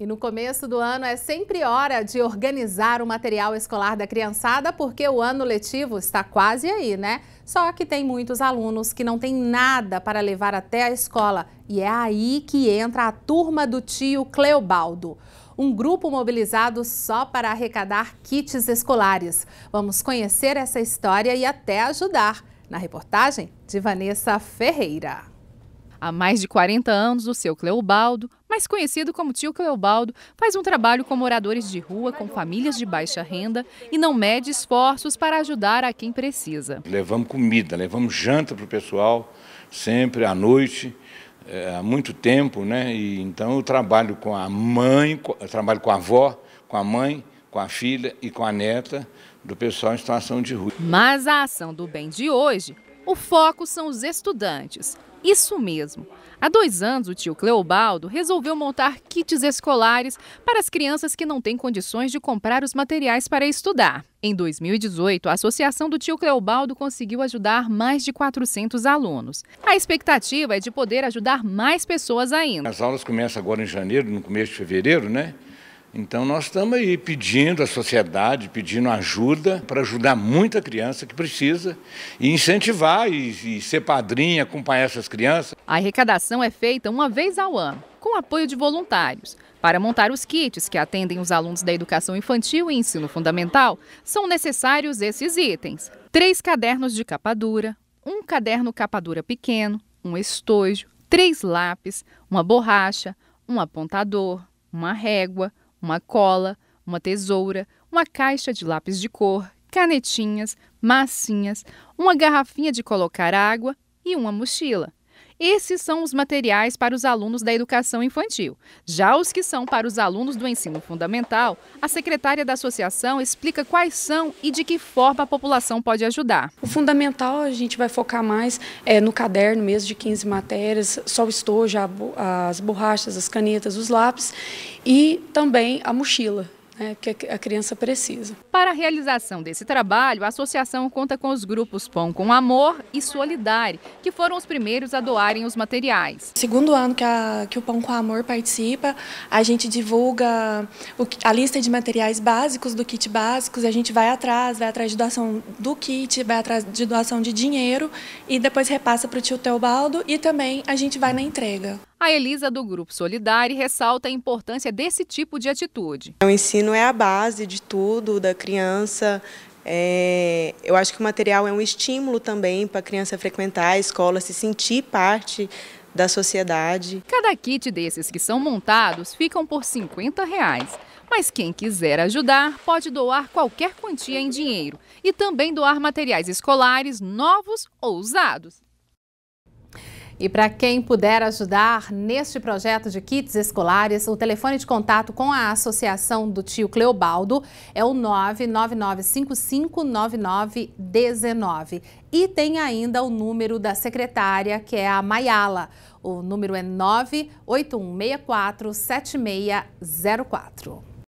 E no começo do ano é sempre hora de organizar o material escolar da criançada, porque o ano letivo está quase aí, né? Só que tem muitos alunos que não têm nada para levar até a escola. E é aí que entra a turma do tio Cleobaldo. Um grupo mobilizado só para arrecadar kits escolares. Vamos conhecer essa história e até ajudar. Na reportagem de Vanessa Ferreira. Há mais de 40 anos, o seu Cleobaldo mais conhecido como tio Cleobaldo, faz um trabalho com moradores de rua, com famílias de baixa renda e não mede esforços para ajudar a quem precisa. Levamos comida, levamos janta para o pessoal, sempre à noite, é, há muito tempo, né? E, então eu trabalho com a mãe, trabalho com a avó, com a mãe, com a filha e com a neta do pessoal em situação de rua. Mas a ação do bem de hoje, o foco são os estudantes. Isso mesmo. Há dois anos, o tio Cleobaldo resolveu montar kits escolares para as crianças que não têm condições de comprar os materiais para estudar. Em 2018, a Associação do Tio Cleobaldo conseguiu ajudar mais de 400 alunos. A expectativa é de poder ajudar mais pessoas ainda. As aulas começam agora em janeiro, no começo de fevereiro, né? Então nós estamos aí pedindo à sociedade, pedindo ajuda para ajudar muita criança que precisa e incentivar e, e ser padrinha, acompanhar essas crianças. A arrecadação é feita uma vez ao ano, com apoio de voluntários. Para montar os kits que atendem os alunos da educação infantil e ensino fundamental, são necessários esses itens: três cadernos de capa dura, um caderno capa dura pequeno, um estojo, três lápis, uma borracha, um apontador, uma régua, uma cola, uma tesoura, uma caixa de lápis de cor, canetinhas, massinhas, uma garrafinha de colocar água e uma mochila. Esses são os materiais para os alunos da educação infantil. Já os que são para os alunos do ensino fundamental, a secretária da associação explica quais são e de que forma a população pode ajudar. O fundamental a gente vai focar mais é, no caderno mesmo de 15 matérias, só o estojo, as borrachas, as canetas, os lápis e também a mochila é, que a criança precisa. Para a realização desse trabalho, a associação conta com os grupos Pão com Amor e Solidari, que foram os primeiros a doarem os materiais. Segundo ano que, a, que o Pão com Amor participa, a gente divulga o, a lista de materiais básicos do kit básicos, a gente vai atrás, vai atrás de doação do kit, vai atrás de doação de dinheiro e depois repassa para o tio Teobaldo e também a gente vai na entrega. A Elisa, do Grupo Solidário, ressalta a importância desse tipo de atitude. O ensino é a base de tudo, da criança. É, eu acho que o material é um estímulo também para a criança frequentar a escola, se sentir parte da sociedade. Cada kit desses que são montados ficam por 50 reais. Mas quem quiser ajudar pode doar qualquer quantia em dinheiro e também doar materiais escolares novos ou usados. E para quem puder ajudar neste projeto de kits escolares, o telefone de contato com a Associação do Tio Cleobaldo é o 999559919. E tem ainda o número da secretária, que é a Maiala. O número é 981647604.